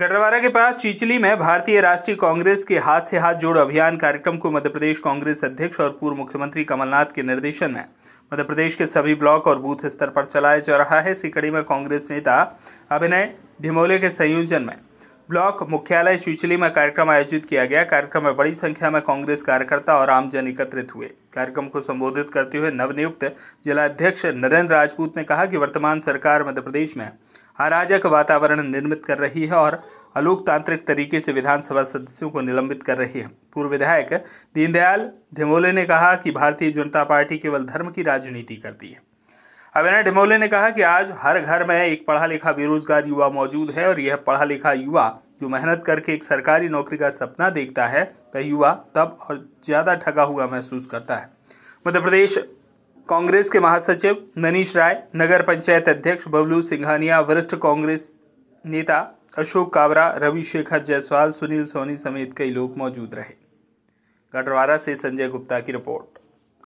गडरवारा के पास चीचली में भारतीय राष्ट्रीय कांग्रेस के हाथ से हाथ जोड़ अभियान कार्यक्रम को मध्य प्रदेश कांग्रेस अध्यक्ष और पूर्व मुख्यमंत्री कमलनाथ के निर्देशन में मध्य प्रदेश के सभी ब्लॉक और बूथ स्तर पर चलाया जा रहा है इसी में कांग्रेस नेता अभिनय ढिमोले के संयोजन में ब्लॉक मुख्यालय सुचली में कार्यक्रम आयोजित किया गया कार्यक्रम में बड़ी संख्या में कांग्रेस कार्यकर्ता और आमजन एकत्रित हुए कार्यक्रम को संबोधित करते हुए नवनियुक्त जिलाध्यक्ष नरेंद्र राजपूत ने कहा कि वर्तमान सरकार मध्य प्रदेश में अराजक वातावरण निर्मित कर रही है और अलोकतांत्रिक तरीके से विधानसभा सदस्यों को निलंबित कर रही है पूर्व विधायक दीनदयाल ढिमोले ने कहा कि भारतीय जनता पार्टी केवल धर्म की राजनीति करती है अविनाश डिमोले ने कहा कि आज हर घर में एक पढ़ा लिखा बेरोजगार युवा मौजूद है और यह पढ़ा लिखा युवा जो मेहनत करके एक सरकारी नौकरी का सपना देखता है वह युवा तब और ज़्यादा ठगा हुआ महसूस करता है मध्य प्रदेश कांग्रेस के महासचिव मनीष राय नगर पंचायत अध्यक्ष बबलू सिंघानिया वरिष्ठ कांग्रेस नेता अशोक कावरा रवि शेखर जायसवाल सुनील सोनी समेत कई लोग मौजूद रहे गढ़वारा से संजय गुप्ता की रिपोर्ट